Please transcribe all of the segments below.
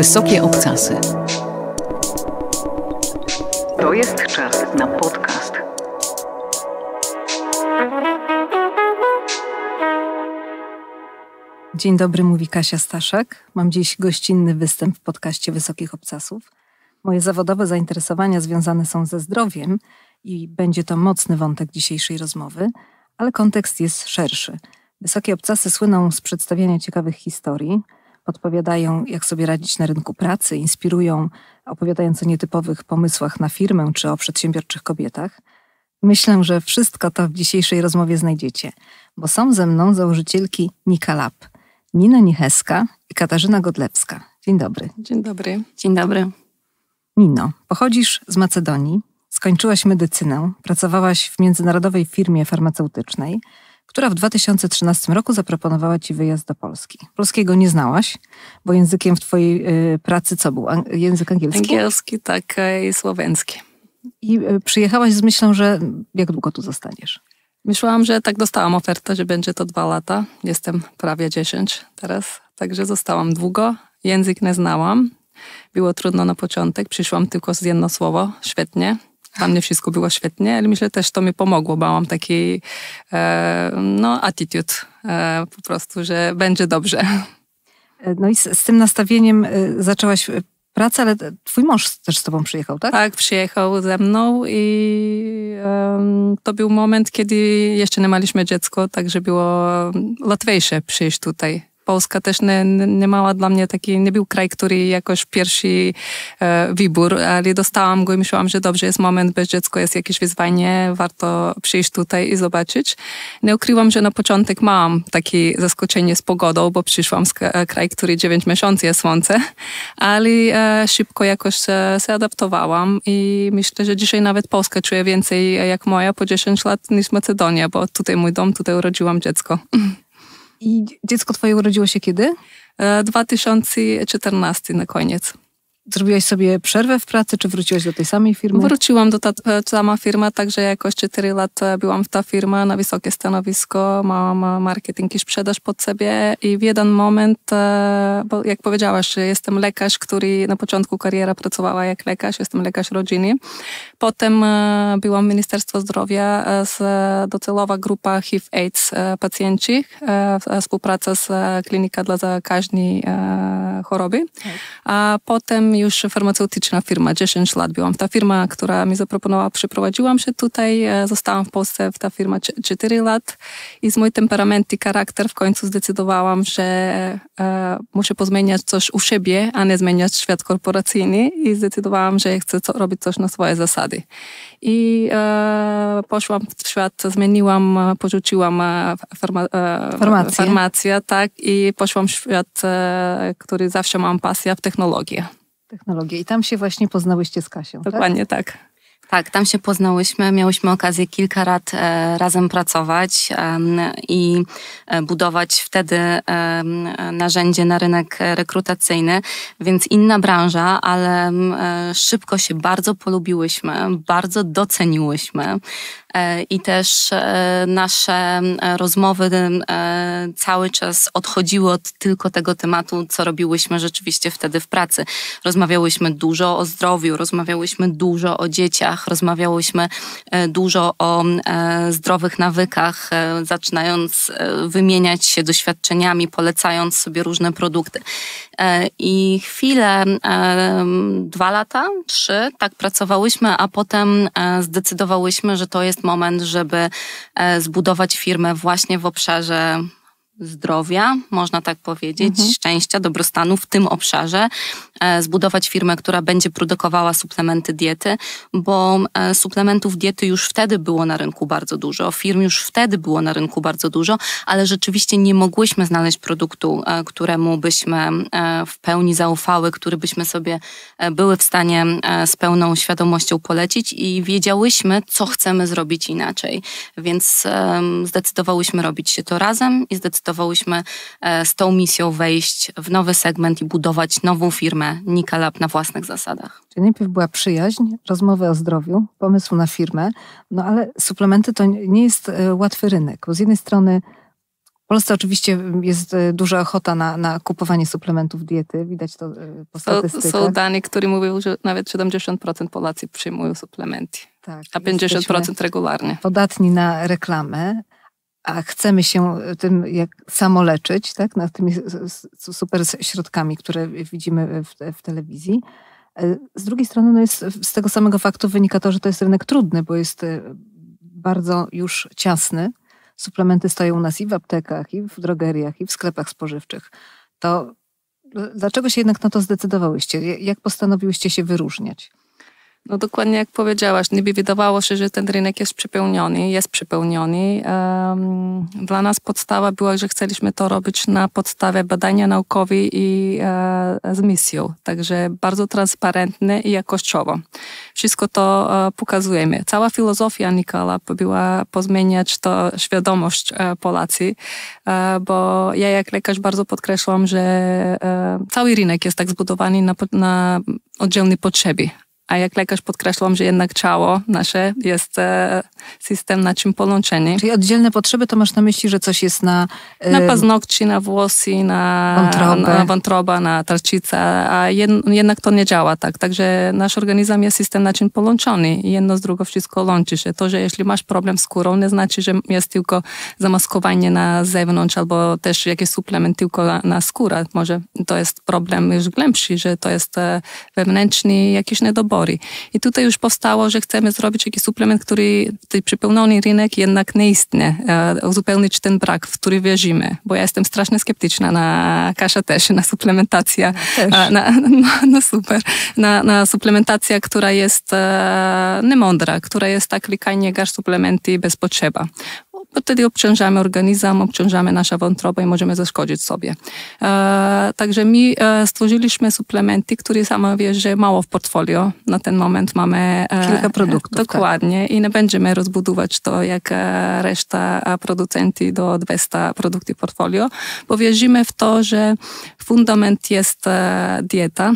Wysokie obcasy. To jest czas na podcast. Dzień dobry, mówi Kasia Staszek. Mam dziś gościnny występ w podcaście Wysokich Obcasów. Moje zawodowe zainteresowania związane są ze zdrowiem i będzie to mocny wątek dzisiejszej rozmowy, ale kontekst jest szerszy. Wysokie obcasy słyną z przedstawiania ciekawych historii, podpowiadają, jak sobie radzić na rynku pracy, inspirują, opowiadając o nietypowych pomysłach na firmę czy o przedsiębiorczych kobietach. Myślę, że wszystko to w dzisiejszej rozmowie znajdziecie, bo są ze mną założycielki Nika Lab, Nina Nicheska i Katarzyna Godlewska. Dzień dobry. Dzień dobry. Dzień dobry. Nino, pochodzisz z Macedonii, skończyłaś medycynę, pracowałaś w międzynarodowej firmie farmaceutycznej, która w 2013 roku zaproponowała ci wyjazd do Polski. Polskiego nie znałaś, bo językiem w twojej y, pracy co był? Język angielski? Angielski, tak, e, i słoweński. I y, przyjechałaś z myślą, że jak długo tu zostaniesz? Myślałam, że tak dostałam ofertę, że będzie to dwa lata. Jestem prawie 10 teraz, także zostałam długo. Język nie znałam. Było trudno na początek. Przyszłam tylko z jedno słowo. Świetnie. Dla mnie wszystko było świetnie, ale myślę też to mi pomogło, bo mam taki e, no, attitude e, po prostu, że będzie dobrze. E, no i z, z tym nastawieniem zaczęłaś pracę, ale twój mąż też z tobą przyjechał, tak? Tak, przyjechał ze mną i to był moment, kiedy jeszcze nie mieliśmy dziecko, także było mm, łatwiejsze przyjść tutaj Polska też nie, nie mała dla mnie taki, nie był kraj, który jakoś pierwszy e, wybór, ale dostałam go i myślałam, że dobrze, jest moment, bez dziecko jest jakieś wyzwanie, warto przyjść tutaj i zobaczyć. Nie ukrywam, że na początek mam takie zaskoczenie z pogodą, bo przyszłam z e, kraju, który 9 miesięcy jest słońce, ale e, szybko jakoś się, się adaptowałam i myślę, że dzisiaj nawet Polskę czuję więcej jak moja po 10 lat niż Macedonia, bo tutaj mój dom, tutaj urodziłam dziecko. I dziecko twoje urodziło się kiedy? 2014 e, na koniec. Zrobiłaś sobie przerwę w pracy, czy wróciłaś do tej samej firmy? Wróciłam do ta, ta e, sama firma, także jakoś 4 lata byłam w ta firma na wysokie stanowisko, mam marketing i sprzedaż pod sobie i w jeden moment, e, bo jak powiedziałaś, jestem lekarz, który na początku kariera pracowała jak lekarz, jestem lekarz rodziny Potem e, byłam w Ministerstwie Zdrowia e, z docelowa grupa HIV-AIDS e, pacjenci, współpraca z Klinika dla Zakaźnej Choroby. A potem już farmaceutyczna firma, 10 lat byłam. Ta firma, która mi zaproponowała, przyprowadziłam się tutaj, zostałam w Polsce w ta firma 4 lat i z mój temperament i charakter w końcu zdecydowałam, że muszę pozmieniać coś u siebie, a nie zmieniać świat korporacyjny i zdecydowałam, że chcę co, robić coś na swoje zasady. I e, poszłam w świat, zmieniłam, e, porzuciłam e, farma, e, farmację. farmację, tak, i poszłam w świat, e, który zawsze mam pasję, w technologię. Technologię. I tam się właśnie poznałyście z Kasią, tak? Dokładnie tak. tak. Tak, tam się poznałyśmy, miałyśmy okazję kilka lat e, razem pracować i e, budować wtedy narzędzie na rynek e, rekrutacyjny, więc inna branża, ale szybko się bardzo polubiłyśmy, bardzo doceniłyśmy. E, i też e, nasze e, rozmowy cały czas odchodziły od tylko tego tematu, co robiłyśmy rzeczywiście wtedy w pracy. Rozmawiałyśmy dużo o zdrowiu, rozmawiałyśmy dużo o dzieciach, rozmawiałyśmy dużo o zdrowych nawykach, zaczynając wymieniać się doświadczeniami, polecając sobie różne produkty. I chwilę, dwa lata, trzy, tak pracowałyśmy, a potem zdecydowałyśmy, że to jest jest moment, żeby e, zbudować firmę właśnie w obszarze zdrowia, można tak powiedzieć, mhm. szczęścia, dobrostanu w tym obszarze E, zbudować firmę, która będzie produkowała suplementy diety, bo e, suplementów diety już wtedy było na rynku bardzo dużo, firm już wtedy było na rynku bardzo dużo, ale rzeczywiście nie mogłyśmy znaleźć produktu, e, któremu byśmy w pełni zaufały, który byśmy sobie były w stanie z pełną świadomością polecić i wiedziałyśmy, co chcemy zrobić inaczej. Więc zdecydowałyśmy robić się to razem i zdecydowałyśmy z tą misją wejść w nowy segment i budować nową firmę Nika Lab na własnych zasadach. Czyli najpierw była przyjaźń, rozmowy o zdrowiu, pomysł na firmę, no ale suplementy to nie jest e, łatwy rynek, bo z jednej strony w Polsce oczywiście mm, jest e, duża ochota na, na kupowanie suplementów diety, widać to e, po statystykach. Są, są dane, które mówią, że nawet 70% Polacy przyjmują suplementy, tak, a 50% regularnie. Podatni na reklamę, a chcemy się e, tym jak samoleczyć, tak, nad tymi super środkami, które widzimy w, w telewizji. E, z drugiej strony no jest, z tego samego faktu wynika to, że to jest rynek trudny, bo jest e, bardzo już ciasny. Suplementy stoją u nas i w aptekach, i w drogeriach, i w sklepach spożywczych. To dlaczego się jednak na to zdecydowałyście? Jak postanowiłyście się wyróżniać? No dokładnie jak powiedziałaś, niby wydawało się, że ten rynek jest przepełniony, jest przepełniony. Dla nas podstawa była, że chcieliśmy to robić na podstawie badania naukowi i e, z misją, także bardzo transparentne i jakościowo. Wszystko to e, pokazujemy. Cała filozofia Nikola była pozmieniać to świadomość e, Polacy, bo ja jak lekarz bardzo podkreślam, że cały rynek jest tak zbudowany na, na oddzielnej potrzeby, a jak lekarz podkreślam, że jednak ciało nasze jest e, system na czym połączenie. Czyli oddzielne potrzeby to masz na myśli, że coś jest na... Yy... Na paznokci, na włosy, na na wątroba, na tarczyca, a jed, jednak to nie działa tak. Także nasz organizm jest system na czym połączony i jedno z drugiego wszystko łączy się. To, że jeśli masz problem z skórą, nie znaczy, że jest tylko zamaskowanie na zewnątrz albo też jakiś suplement tylko na, na skórę. Może to jest problem już głębszy, że to jest e, wewnętrzny jakiś niedobór chory. I tutaj już powstało, że chcemy zrobić jakiś suplement, który ten przepełniony rynek jednak nie istnieje, uzupełnić ten brak, w który wierzymy, bo ja jestem strasznie sceptyczna na kasza też, na suplementację, no Na, no na, na, super, na, na która jest e, niemądra, która jest tak klikanie garść suplementy bez potrzeba bo no wtedy obciążamy organizm, obciążamy naszą wątrobę i możemy zaszkodzić sobie. E, także my e, stworzyliśmy suplementy, które sama wie, że mało w portfolio. Na ten moment mamy... E, Kilka produktów. Tak. Dokładnie tak. i nie będziemy rozbudować to jak e, reszta producentów do 200 produktów portfolio, bo wierzymy w to, że fundament jest dieta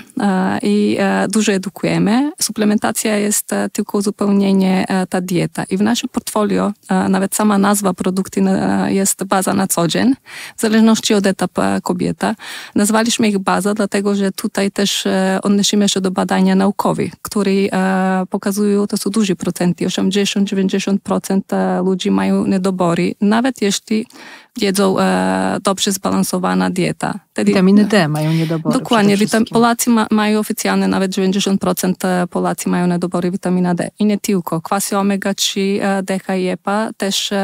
i dużo edukujemy. Suplementacja jest tylko uzupełnienie ta dieta i w naszym portfolio nawet sama nazwa nazwa jest baza na co dzień, w zależności od etapu kobieta. Nazwaliśmy ich baza, dlatego że tutaj też e, odnosimy się do badania naukowych, które e, pokazują, to są duże procenty, 80-90% e, ludzi mają niedobory, nawet jeśli jedzą e, dobrze zbalansowana dieta. Tedy, Witaminy D mają niedobory. Dokładnie. Witam, Polacy ma, mają oficjalnie nawet 90% e, Polacy mają niedobory witamina D. I nie tylko. Kwasy omega-3, e, DHA i EPA też e,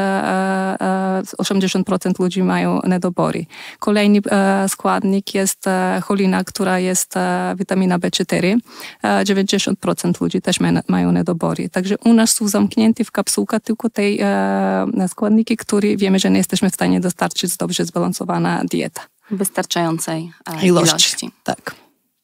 e, 80% e, ludzi mają niedobory. Kolejny e, składnik jest cholina, która jest witamina B4. 90% ludzi też ma, mają niedobory. Także u nas są zamknięte w kapsułkach tylko te składniki, które wiemy, że nie jesteśmy w stanie dostarczyć dobrze zbalansowana dieta. Wystarczającej e, ilości. ilości. Tak.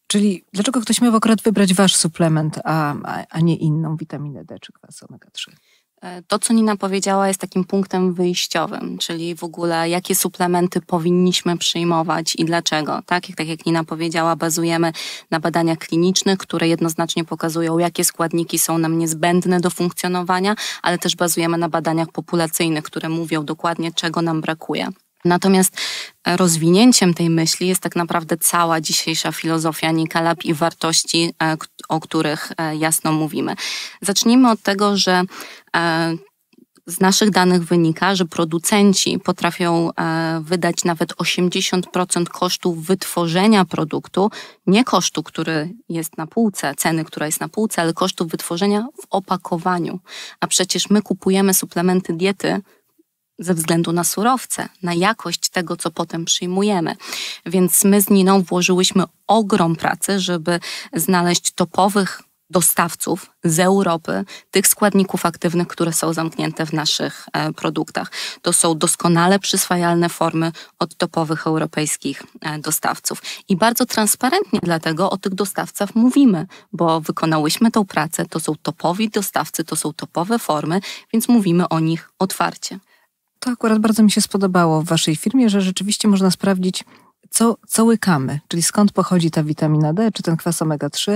Czyli dlaczego ktoś miał akurat wybrać wasz suplement, a, a, a nie inną witaminę D czy kwas omega-3? E, to, co Nina powiedziała, jest takim punktem wyjściowym, czyli w ogóle jakie suplementy powinniśmy przyjmować i dlaczego. Tak jak, tak jak Nina powiedziała, bazujemy na badaniach klinicznych, które jednoznacznie pokazują, jakie składniki są nam niezbędne do funkcjonowania, ale też bazujemy na badaniach populacyjnych, które mówią dokładnie, czego nam brakuje. Natomiast e, rozwinięciem tej myśli jest tak naprawdę cała dzisiejsza filozofia Nikalab i wartości, e, o których jasno mówimy. Zacznijmy od tego, że E, z naszych danych wynika, że producenci potrafią e, wydać nawet 80% kosztów wytworzenia produktu, nie kosztu, który jest na półce, ceny, która jest na półce, ale kosztów wytworzenia w opakowaniu. A przecież my kupujemy suplementy diety ze względu na surowce, na jakość tego, co potem przyjmujemy. Więc my z Niną włożyłyśmy ogrom pracy, żeby znaleźć topowych dostawców z Europy tych składników aktywnych, które są zamknięte w naszych e, produktach. To są doskonale przyswajalne formy od topowych europejskich e, dostawców. I bardzo transparentnie dlatego o tych dostawcach mówimy, bo wykonałyśmy tą pracę, to są topowi dostawcy, to są topowe formy, więc mówimy o nich otwarcie. To akurat bardzo mi się spodobało w Waszej firmie, że rzeczywiście można sprawdzić, co, co łykamy, czyli skąd pochodzi ta witamina D, czy ten kwas omega-3.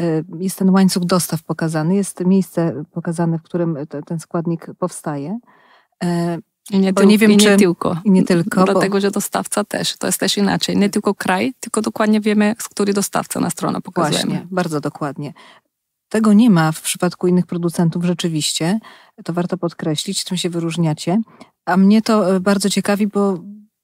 Y, jest ten łańcuch dostaw pokazany, jest miejsce pokazane, w którym ten składnik powstaje. Y, I nie, tył, nie wiem, i nie tylko. I nie tylko. Dlatego, bo... że dostawca też. To jest też inaczej. Nie tylko kraj, tylko dokładnie wiemy, z który dostawca na stronę pokazujemy. Właśnie, bardzo dokładnie. Tego nie ma w przypadku innych producentów rzeczywiście. To warto podkreślić, czym się wyróżniacie. A mnie to y, bardzo ciekawi, bo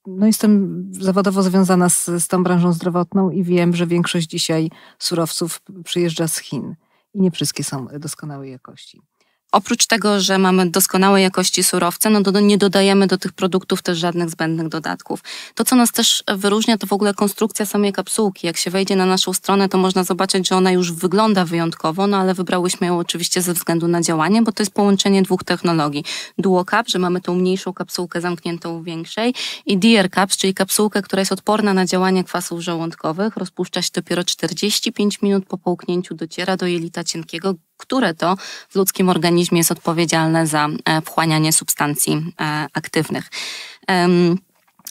no jestem zawodowo związana z, z tą branżą zdrowotną i wiem, że większość dzisiaj surowców przyjeżdża z Chin i nie wszystkie są doskonałej jakości. Oprócz tego, że mamy doskonałej jakości surowce, no to nie dodajemy do tych produktów też żadnych zbędnych dodatków. To, co nas też wyróżnia, to w ogóle konstrukcja samej kapsułki. Jak się wejdzie na naszą stronę, to można zobaczyć, że ona już wygląda wyjątkowo, no ale wybrałyśmy ją oczywiście ze względu na działanie, bo to jest połączenie dwóch technologii. Duo Cap, że mamy tą mniejszą kapsułkę zamkniętą w większej i Dear Caps, czyli kapsułkę, która jest odporna na działanie kwasów żołądkowych, rozpuszcza się dopiero 45 minut po połknięciu, dociera do jelita cienkiego, które to w ludzkim organizmie jest odpowiedzialne za e, wchłanianie substancji e, aktywnych.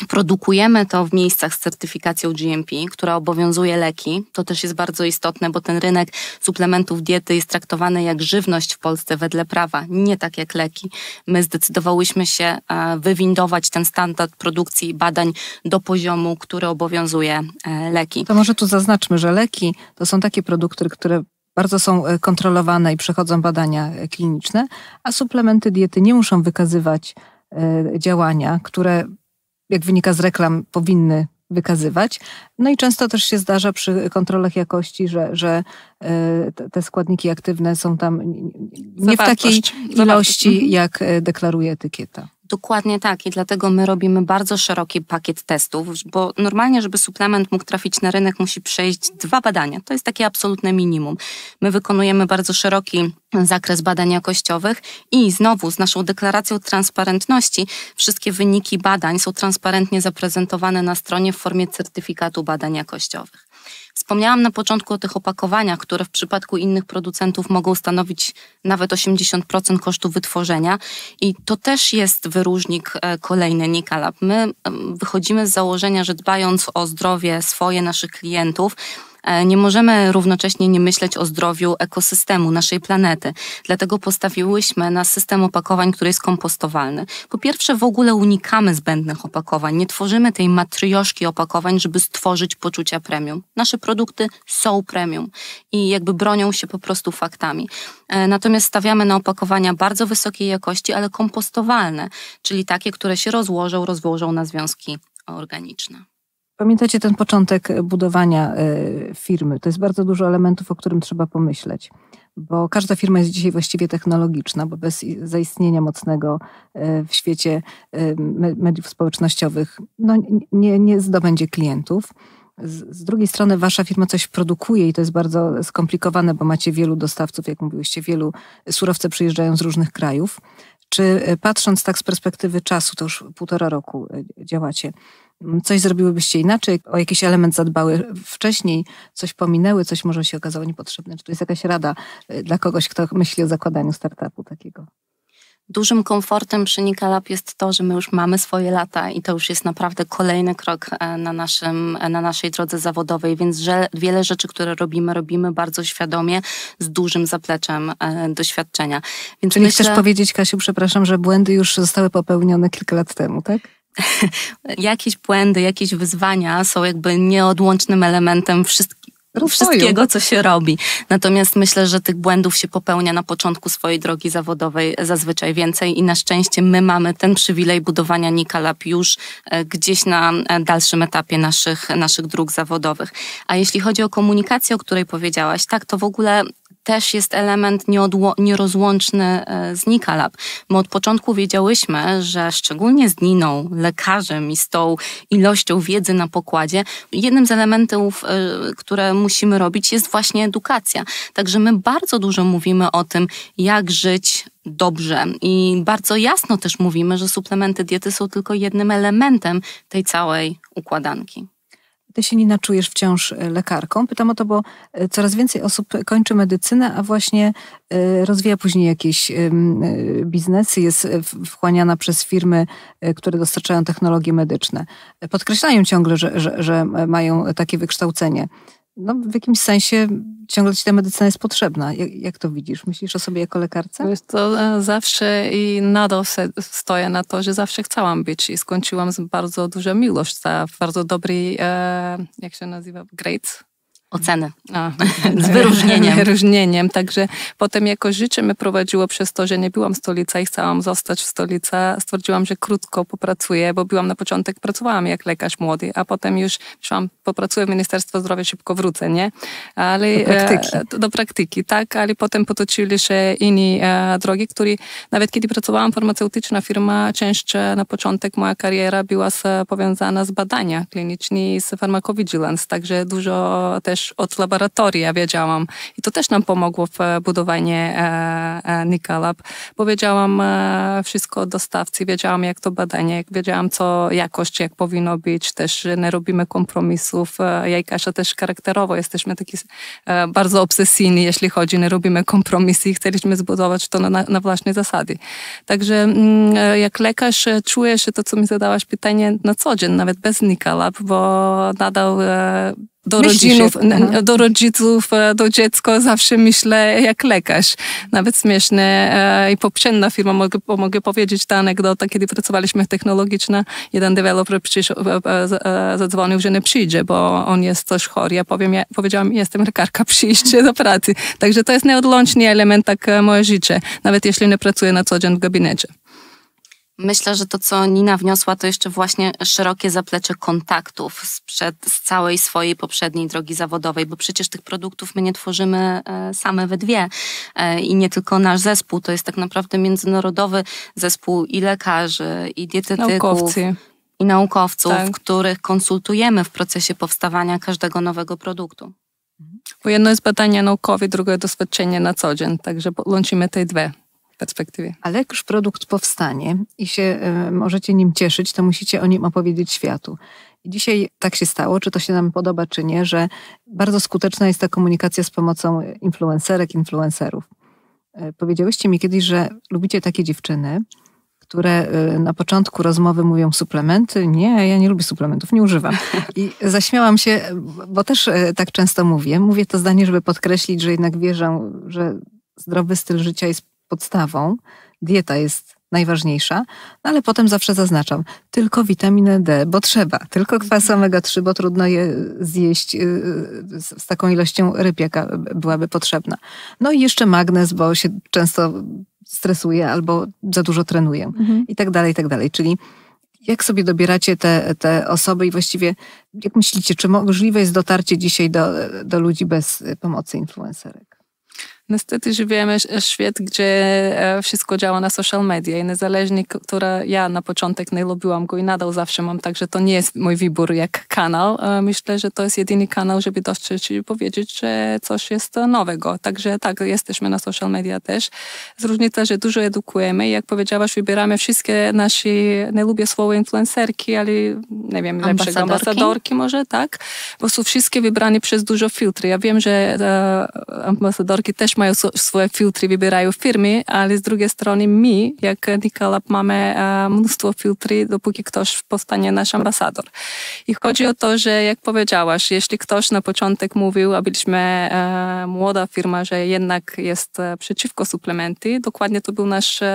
Produkujemy to w miejscach z certyfikacją GMP, która obowiązuje leki. To też jest bardzo istotne, bo ten rynek suplementów diety jest traktowany jak żywność w Polsce wedle prawa, nie tak jak leki. My zdecydowałyśmy się e, wywindować ten standard produkcji i badań do poziomu, który obowiązuje leki. To może tu zaznaczmy, że leki to są takie produkty, które bardzo są e, kontrolowane i przechodzą badania e, kliniczne, a suplementy diety nie muszą wykazywać e, działania, które jak wynika z reklam powinny wykazywać. No i często też się zdarza przy kontrolach jakości, że, że E, te składniki aktywne są tam nie w takiej ilości, mhm. jak e, deklaruje etykieta. Dokładnie tak i dlatego my robimy bardzo szeroki pakiet testów, bo normalnie, żeby suplement mógł trafić na rynek, musi przejść dwa badania. To jest takie absolutne minimum. My wykonujemy bardzo szeroki zakres badań jakościowych i znowu z naszą deklaracją transparentności wszystkie wyniki badań są transparentnie zaprezentowane na stronie w formie certyfikatu badań jakościowych. Wspomniałam na początku o tych opakowaniach, które w przypadku innych producentów mogą stanowić nawet 80% kosztu wytworzenia i to też jest wyróżnik e, kolejny Nikalab. My wychodzimy z założenia, że dbając o zdrowie swoje, naszych klientów, E, nie możemy równocześnie nie myśleć o zdrowiu ekosystemu, naszej planety. Dlatego postawiłyśmy na system opakowań, który jest kompostowalny. Po pierwsze, w ogóle unikamy zbędnych opakowań, nie tworzymy tej matrioszki opakowań, żeby stworzyć poczucia premium. Nasze produkty są premium i jakby bronią się po prostu faktami. E, natomiast stawiamy na opakowania bardzo wysokiej jakości, ale kompostowalne, czyli takie, które się rozłożą, rozłożą na związki organiczne. Pamiętacie ten początek budowania e, firmy? To jest bardzo dużo elementów, o którym trzeba pomyśleć, bo każda firma jest dzisiaj właściwie technologiczna, bo bez zaistnienia mocnego e, w świecie e, mediów społecznościowych no, nie, nie zdobędzie klientów. Z drugiej strony wasza firma coś produkuje i to jest bardzo skomplikowane, bo macie wielu dostawców, jak mówiłyście, wielu surowce przyjeżdżają z różnych krajów. Czy patrząc tak z perspektywy czasu, to już półtora roku działacie, coś zrobiłybyście inaczej, o jakiś element zadbały wcześniej, coś pominęły, coś może się okazało niepotrzebne. Czy to jest jakaś rada y, dla kogoś, kto myśli o zakładaniu startupu takiego? Dużym komfortem przy Nikalab jest to, że my już mamy swoje lata i to już jest naprawdę kolejny krok e, na, naszym, e, na naszej drodze zawodowej, więc że wiele rzeczy, które robimy, robimy bardzo świadomie, z dużym zapleczem e, doświadczenia. Więc Czyli myślę... chcesz powiedzieć, Kasiu, przepraszam, że błędy już zostały popełnione kilka lat temu, tak? jakieś błędy, jakieś wyzwania są jakby nieodłącznym elementem wszystkich Rozwoju. wszystkiego, co się robi. Natomiast myślę, że tych błędów się popełnia na początku swojej drogi zawodowej zazwyczaj więcej i na szczęście my mamy ten przywilej budowania Nikalab już e, gdzieś na e, dalszym etapie naszych, naszych dróg zawodowych. A jeśli chodzi o komunikację, o której powiedziałaś, tak, to w ogóle też jest element nierozłączny e, z Nikalab. My od początku wiedziałyśmy, że szczególnie z Niną, lekarzem i z tą ilością wiedzy na pokładzie, jednym z elementów, e, które musimy robić, jest właśnie edukacja. Także my bardzo dużo mówimy o tym, jak żyć dobrze. I bardzo jasno też mówimy, że suplementy diety są tylko jednym elementem tej całej układanki nie czujesz wciąż e, lekarką? Pytam o to, bo e, coraz więcej osób kończy medycynę, a właśnie e, rozwija później jakieś biznesy, jest wchłaniana przez firmy, które dostarczają technologie medyczne. Podkreślają ciągle, że, że, że mają takie wykształcenie no, w jakimś sensie ciągle ci ta medycyna jest potrzebna. Jak, jak to widzisz? Myślisz o sobie jako lekarce? Wiesz, to e, zawsze i nadal stoję na to, że zawsze chciałam być i skończyłam z bardzo dużą miłość za bardzo dobry, e, jak się nazywa, grades oceny A, z wyróżnieniem. wyróżnieniem. Także potem jako życie mnie prowadziło przez to, że nie byłam w stolicy i chciałam zostać w stolicy. Stwierdziłam, że krótko popracuję, bo byłam na początek, pracowałam jak lekarz młody, a potem już myślałam, popracuję w Ministerstwie Zdrowia, szybko wrócę, nie? Ale, do praktyki. E, do praktyki, tak, ale potem potoczyli się inni e, drogi, które nawet kiedy pracowałam farmaceutyczna firma, część e, na początek moja kariera była z, powiązana z badania i z farmakowigilance, także dużo też też od laboratoria wiedziałam i to też nam pomogło w e, budowaniu e, e, nikalab. Bo wiedziałam wszystko dostawcy, wiedziałam jak to badanie, wiedziałam co jakość, jak powinno być, też nie robimy kompromisów. Ja i Kasia też charakterowo jesteśmy taki bardzo obsesyjni, jeśli chodzi, nie robimy kompromisy i chcieliśmy zbudować to na, na własnej zasadzie. Także mm, jak lekarz czuję się to, co mi zadałaś pytanie na co dzień, nawet bez nikalab, bo nadal do, rodzinów, do rodziców, e, do dziecka zawsze myślę jak lekarz. Nawet śmieszne e, i poprzedna firma, mogę, mogę powiedzieć ta anegdota, kiedy pracowaliśmy technologicznie, jeden deweloper przysz, e, zadzwonił, że nie przyjdzie, bo on jest coś chory. Ja powiem, ja powiedziałam, jestem lekarka, przyjście do pracy. Także to jest nieodłączny element tak moje życie, nawet jeśli nie pracuję na co dzień w gabinecie. Myślę, że to, co Nina wniosła, to jeszcze właśnie szerokie zaplecze kontaktów sprzed, z całej swojej poprzedniej drogi zawodowej, bo przecież tych produktów my nie tworzymy e, same we dwie e, i nie tylko nasz zespół, to jest tak naprawdę międzynarodowy zespół i lekarzy, i dietetyków. Naukowcy i naukowców, tak. których konsultujemy w procesie powstawania każdego nowego produktu. Bo jedno jest badanie naukowe, drugie doświadczenie na co dzień, także łączymy te dwie perspektywie. Ale jak już produkt powstanie i się y, możecie nim cieszyć, to musicie o nim opowiedzieć światu. I dzisiaj tak się stało, czy to się nam podoba, czy nie, że bardzo skuteczna jest ta komunikacja z pomocą influencerek, influencerów. Y, powiedziałyście mi kiedyś, że lubicie takie dziewczyny, które e, na początku rozmowy mówią suplementy. Nie, ja nie lubię suplementów, nie używam. I zaśmiałam się, bo też tak często mówię. Mówię to zdanie, żeby podkreślić, że jednak wierzę, że zdrowy styl życia jest podstawą, dieta jest najważniejsza, no ale potem zawsze zaznaczam, tylko witaminę D, bo trzeba, tylko kwas mhm. omega-3, bo trudno je zjeść y, z taką ilością ryb, jaka byłaby potrzebna. No i jeszcze magnez, bo się często stresuję albo za dużo trenuję mhm. i tak dalej, i tak dalej. Czyli jak sobie dobieracie te, te osoby i właściwie jak myślicie, czy możliwe jest dotarcie dzisiaj do, do ludzi bez y, pomocy influencerek? Niestety żyjemy w świecie, gdzie e, wszystko działa na social media i niezależnie, która ja na początek nie lubiłam go i nadal zawsze mam, także to nie jest mój wybór jak kanał. E, myślę, że to jest jedyny kanał, żeby dostrzec i powiedzieć, że coś jest nowego. Także tak, jesteśmy na social media też. Z różnicą, że dużo edukujemy i jak powiedziałaś, wybieramy wszystkie nasze, nie lubię słowa influencerki, ale nie wiem, ambasadorki? lepszego ambasadorki może, tak? Bo są wszystkie wybrane przez dużo filtry. Ja wiem, że e, ambasadorki też mają swoje filtry, wybierają firmy, ale z drugiej strony my, jak Nikolab, mamy e, mnóstwo filtry, dopóki ktoś powstanie nasz ambasador. I chodzi o to, że jak powiedziałaś, jeśli ktoś na początek mówił, a byliśmy e, młoda firma, że jednak jest e, przeciwko suplementy, dokładnie to była nasza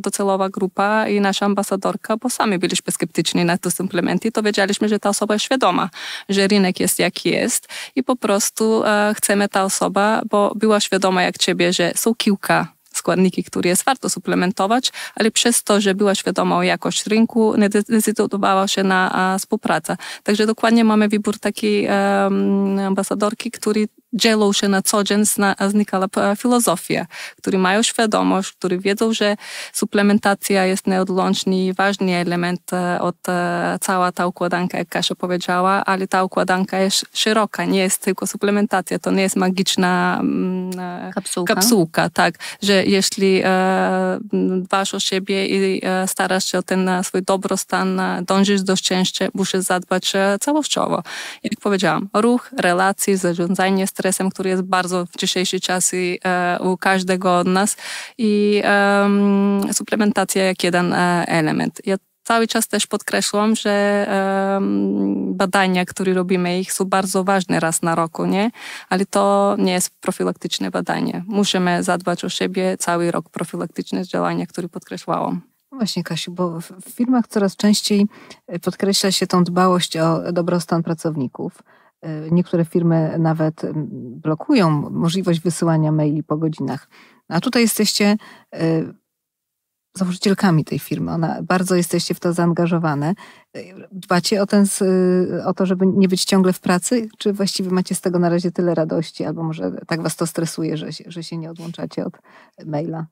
docelowa grupa i nasza ambasadorka, bo sami byliśmy sceptyczni na te suplementy, to wiedzieliśmy, że ta osoba jest świadoma, że rynek jest jaki jest i po prostu chcemy ta osoba, bo była świadoma, jak ciebie, że są kilka składniki, które jest warto suplementować, ale przez to, że była świadoma o jakość rynku, nie zdecydowała się na współpracę. Także dokładnie mamy wybór takiej um, ambasadorki, który dzielą się na co dzień zna, znikała e, filozofia, którzy mają świadomość, którzy wiedzą, że suplementacja jest nieodłączny i ważny element e, od e, cała ta układanka, jak Kasia powiedziała, ale ta układanka jest szeroka, nie jest tylko suplementacja, to nie jest magiczna mm, kapsułka, kapsułka tak, że jeśli e, dbasz o siebie i starasz się o ten swój dobrostan, dążysz do szczęścia, musisz zadbać całościowo. Jak powiedziałam, ruch, relacje, zarządzanie stresem, który jest bardzo w dzisiejszych czasach e, u każdego od nas i suplementacja jak jeden e, element. Ja cały czas też podkreślam, że badania, które robimy, ich są bardzo ważne raz na roku, nie? Ale to nie jest profilaktyczne badanie. Musimy zadbać o siebie cały rok profilaktyczne działania, które podkreślałam. Właśnie, Kasiu, bo w firmach coraz częściej e, podkreśla się tą dbałość o dobrostan pracowników. Y, niektóre firmy nawet y, blokują możliwość wysyłania maili po godzinach. A tutaj jesteście y, założycielkami tej firmy. Ona, bardzo jesteście w to zaangażowane. Dbacie o, ten, o to, żeby nie być ciągle w pracy? Czy właściwie macie z tego na razie tyle radości? Albo może tak was to stresuje, że, że się nie odłączacie od maila?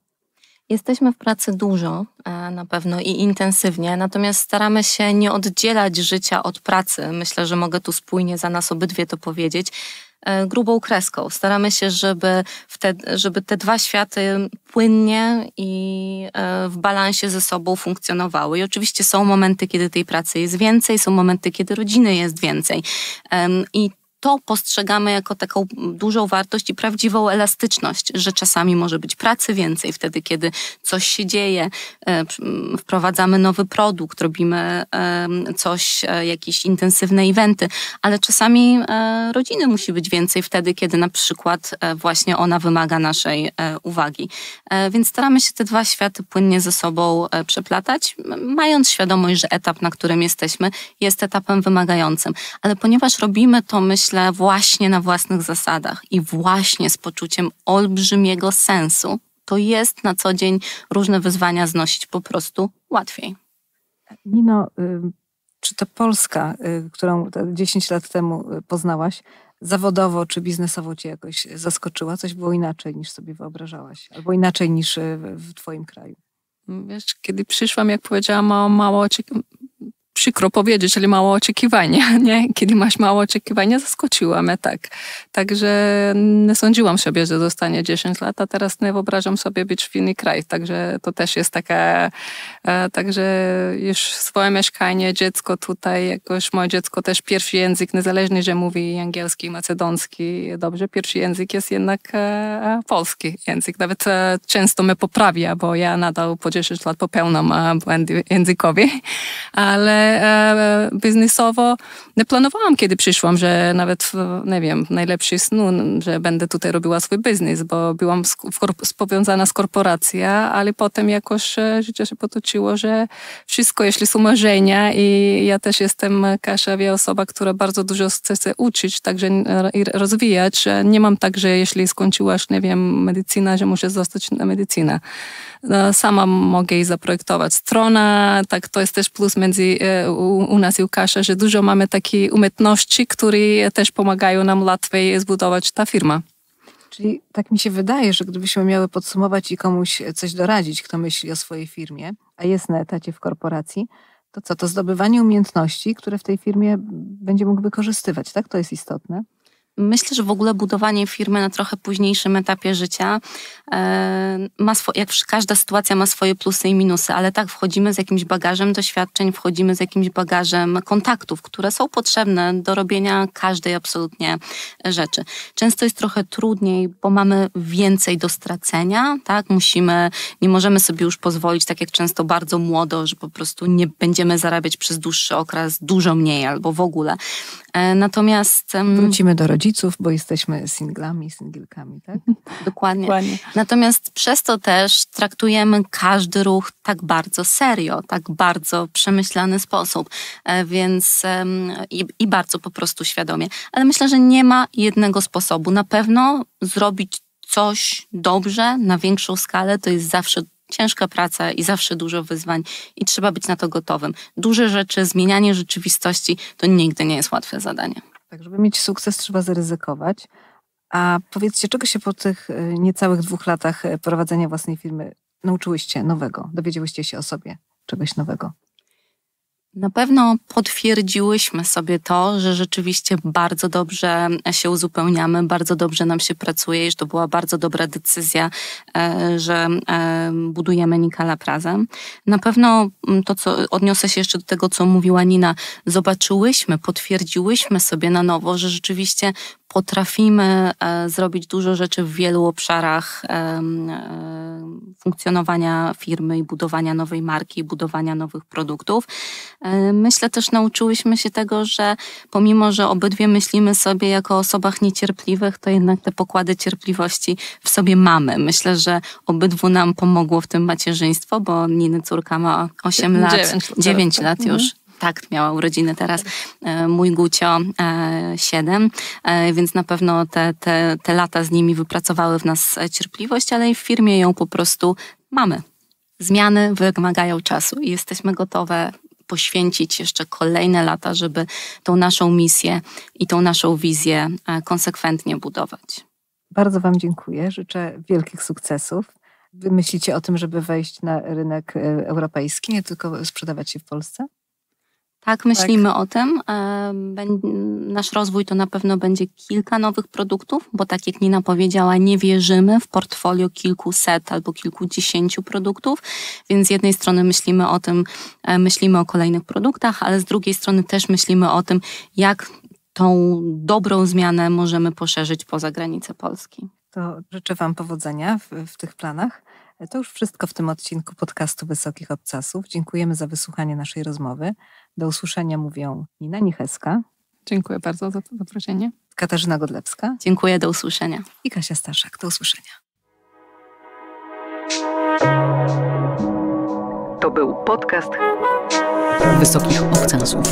Jesteśmy w pracy dużo e, na pewno i intensywnie, natomiast staramy się nie oddzielać życia od pracy. Myślę, że mogę tu spójnie za nas obydwie to powiedzieć. E, grubą kreską. Staramy się, żeby te, żeby te dwa światy płynnie i e, w balansie ze sobą funkcjonowały. I oczywiście są momenty, kiedy tej pracy jest więcej, są momenty, kiedy rodziny jest więcej. I to postrzegamy jako taką dużą wartość i prawdziwą elastyczność, że czasami może być pracy więcej wtedy, kiedy coś się dzieje, e, wprowadzamy nowy produkt, robimy e, coś, e, jakieś intensywne eventy, ale czasami rodziny musi być więcej wtedy, kiedy na przykład właśnie ona wymaga naszej uwagi. Więc staramy się te dwa światy płynnie ze sobą przeplatać, mając świadomość, że etap, na którym jesteśmy, jest etapem wymagającym. Ale ponieważ robimy to, myślę, myślę, właśnie na własnych zasadach i właśnie z poczuciem olbrzymiego sensu, to jest na co dzień różne wyzwania znosić po prostu łatwiej. Nino, czy to Polska, y, którą 10 lat temu y, poznałaś, zawodowo czy biznesowo cię jakoś zaskoczyła? Coś było inaczej niż sobie wyobrażałaś, albo inaczej niż y, w, twoim kraju? Wiesz, kiedy przyszłam, jak powiedziałam, mało, mało przykro powiedzieć, ale mało oczekiwania, nie? Kiedy masz mało oczekiwania, zaskoczyła mnie tak. Także nie sądziłam sobie, że zostanie 10 lat, a teraz nie wyobrażam sobie być w inny kraj, także to też jest taka, e, także już swoje mieszkanie, dziecko tutaj, jakoś moje dziecko też pierwszy język, niezależnie, że mówi angielski, macedonski, dobrze, pierwszy język jest jednak e, e, polski język, nawet często mnie poprawia, bo ja nadal po 10 lat popełniam błędy językowe, ale E, e, biznesowo nie planowałam, kiedy przyszłam, że nawet, nie wiem, najlepszy snu, że będę tutaj robiła swój biznes, bo byłam powiązana z korporacją, ale potem jakoś e, życie się potoczyło, że wszystko, jeśli są marzenia i ja też jestem, Kasia wie, osoba, która bardzo dużo chce uczyć, także i rozwijać. Nie mam tak, że jeśli skończyłaś, nie wiem, medycyna, że muszę zostać na medycyna. No, sama mogę jej zaprojektować. Strona, tak to jest też plus między e, u, u nas i u Kasia, że dużo mamy takich umiejętności, które też pomagają nam łatwiej zbudować ta firma. Czyli tak mi się wydaje, że gdybyśmy miały podsumować i komuś coś doradzić, kto myśli o swojej firmie, a jest na etacie w korporacji, to co? To zdobywanie umiejętności, które w tej firmie będzie mógł wykorzystywać, tak? To jest istotne myślę, że w ogóle budowanie firmy na trochę późniejszym etapie życia e, ma jak każda sytuacja ma swoje plusy i minusy, ale tak, wchodzimy z jakimś bagażem doświadczeń, wchodzimy z jakimś bagażem kontaktów, które są potrzebne do robienia każdej absolutnie rzeczy. Często jest trochę trudniej, bo mamy więcej do stracenia, tak, musimy, nie możemy sobie już pozwolić, tak jak często bardzo młodo, że po prostu nie będziemy zarabiać przez dłuższy okres dużo mniej albo w ogóle. E, natomiast... Wrócimy do rodziny rodziców, bo jesteśmy singlami, singielkami, tak? Dokładnie. Dokładnie. Natomiast przez to też traktujemy każdy ruch tak bardzo serio, tak bardzo przemyślany sposób, e, więc i, i bardzo po prostu świadomie. Ale myślę, że nie ma jednego sposobu. Na pewno zrobić coś dobrze na większą skalę to jest zawsze ciężka praca i zawsze dużo wyzwań i trzeba być na to gotowym. Duże rzeczy, zmienianie rzeczywistości to nigdy nie jest łatwe zadanie. Tak, żeby mieć sukces, trzeba zaryzykować. A powiedzcie, czego się po tych e, niecałych dwóch latach e, prowadzenia własnej firmy nauczyłyście nowego? Dowiedziałyście się o sobie czegoś nowego? Na pewno potwierdziłyśmy sobie to, że rzeczywiście bardzo dobrze się uzupełniamy, bardzo dobrze nam się pracuje i że to była bardzo dobra decyzja, e, że e, budujemy Nikala razem. Na pewno mm, to, co odniosę się jeszcze do tego, co mówiła Nina, zobaczyłyśmy, potwierdziłyśmy sobie na nowo, że rzeczywiście potrafimy e, zrobić dużo rzeczy w wielu obszarach funkcjonowania firmy i budowania nowej marki, budowania nowych produktów. E, myślę też nauczyłyśmy się tego, że pomimo, że obydwie myślimy sobie jako o osobach niecierpliwych, to jednak te pokłady cierpliwości w sobie mamy. Myślę, że obydwu nam pomogło w tym macierzyństwo, bo Niny córka ma 8 lat, 9, 9 lat mhm. już. Mhm tak, miała urodziny teraz e, mój Gucio 7, e, więc na pewno te, te, te lata z nimi wypracowały w nas cierpliwość, ale i w firmie ją po prostu mamy. Zmiany wymagają czasu i jesteśmy gotowe poświęcić jeszcze kolejne lata, żeby tą naszą misję i tą naszą wizję e, konsekwentnie budować. Bardzo Wam dziękuję. Życzę wielkich sukcesów. Wy myślicie o tym, żeby wejść na rynek e, europejski, nie tylko sprzedawać się w Polsce? Tak, myślimy tak. o tym. E, nasz rozwój to na pewno będzie kilka nowych produktów, bo tak jak Nina powiedziała, nie wierzymy w portfolio kilkuset albo kilkudziesięciu produktów, więc z jednej strony myślimy o tym, e, myślimy o kolejnych produktach, ale z drugiej strony też myślimy o tym, jak tą dobrą zmianę możemy poszerzyć poza granice Polski. To życzę Wam powodzenia w, w tych planach. E, to już wszystko w tym odcinku podcastu Wysokich Obcasów. Dziękujemy za wysłuchanie naszej rozmowy. Do usłyszenia mówią Nina Nicheska. Dziękuję bardzo za to zaproszenie. Katarzyna Godlewska. Dziękuję, do usłyszenia. I Kasia Staszak, do usłyszenia. To był podcast Wysokich Obcasów.